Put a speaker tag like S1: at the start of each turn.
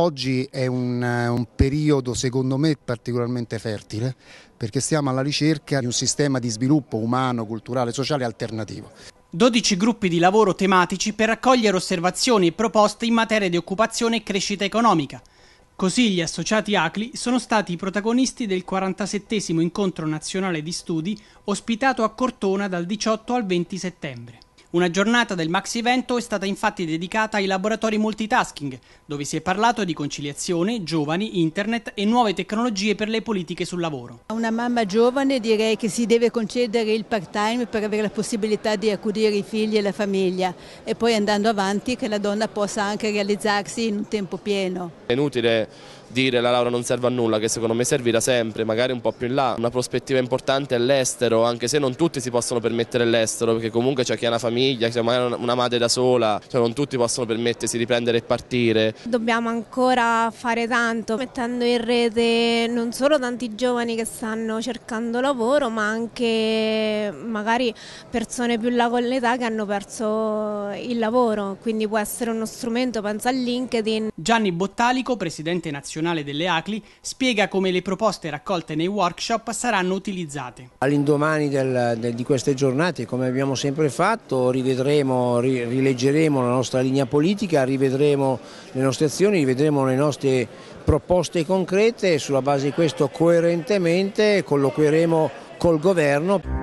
S1: Oggi è un, eh, un, periodo secondo me particolarmente fertile perché stiamo alla ricerca di un sistema di sviluppo umano, culturale, sociale alternativo.
S2: 12 gruppi di lavoro tematici per raccogliere osservazioni e proposte in materia di occupazione e crescita economica. Così gli associati ACLI sono stati i protagonisti del 47 incontro nazionale di studi ospitato a Cortona dal 18 al 20 settembre. Una giornata del Max Evento è stata infatti dedicata ai laboratori multitasking, dove si è parlato di conciliazione, giovani, internet e nuove tecnologie per le politiche sul lavoro.
S3: una mamma giovane direi che si deve concedere il part-time per avere la possibilità di accudire i figli e la famiglia e poi andando avanti che la donna possa anche realizzarsi in un tempo pieno.
S4: È inutile dire la laurea non serve a nulla, che secondo me servirà sempre, magari un po' più in là. Una prospettiva importante è l'estero, anche se non tutti si possono permettere l'estero, perché comunque c'è chi ha una famiglia famiglia, che magari una madre da sola, cioè non tutti possono permettersi di prendere e partire.
S5: Dobbiamo ancora fare tanto, mettendo in rete non solo tanti giovani che stanno cercando lavoro, ma anche magari persone più là con l'età che hanno perso il lavoro, quindi può essere uno strumento, pensa a LinkedIn.
S2: Gianni Bottalico, presidente nazionale delle ACLI, spiega come le proposte raccolte nei workshop saranno utilizzate.
S6: All'indomani del, del, di queste giornate, come abbiamo sempre fatto, adesso rivedremo, rileggeremo la nostra linea politica, rivedremo le nostre azioni, rivedremo le nostre proposte concrete e sulla base di questo coerentemente colloqueremo col governo.